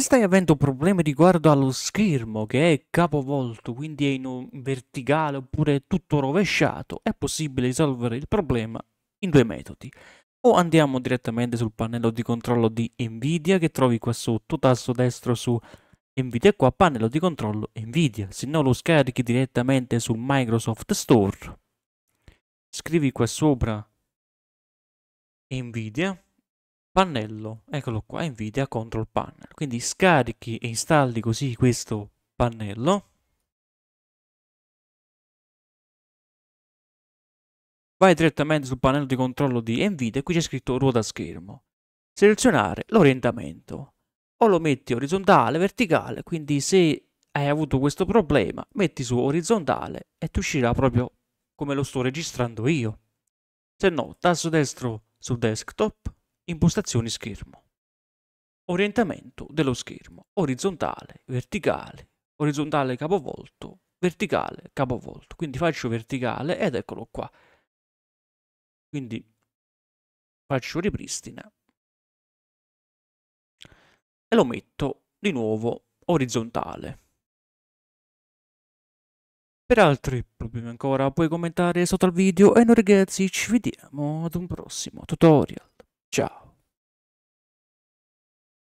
Se stai avendo problemi riguardo allo schermo che è capovolto, quindi è in verticale oppure tutto rovesciato, è possibile risolvere il problema in due metodi. O andiamo direttamente sul pannello di controllo di Nvidia che trovi qua sotto, tasto destro su Nvidia qua, pannello di controllo Nvidia, se no lo scarichi direttamente sul Microsoft Store. Scrivi qua sopra Nvidia Pannello, eccolo qua, Nvidia Control Panel. Quindi scarichi e installi così questo pannello. Vai direttamente sul pannello di controllo di Nvidia e qui c'è scritto ruota schermo. Selezionare l'orientamento. O lo metti orizzontale, verticale, quindi se hai avuto questo problema metti su orizzontale e ti uscirà proprio come lo sto registrando io. Se no, tasto destro sul desktop, Impostazioni schermo. Orientamento dello schermo. Orizzontale, verticale, orizzontale capovolto, verticale capovolto. Quindi faccio verticale ed eccolo qua. Quindi faccio ripristina e lo metto di nuovo orizzontale. Per altri problemi ancora puoi commentare sotto al video e noi ragazzi ci vediamo ad un prossimo tutorial. Ciao!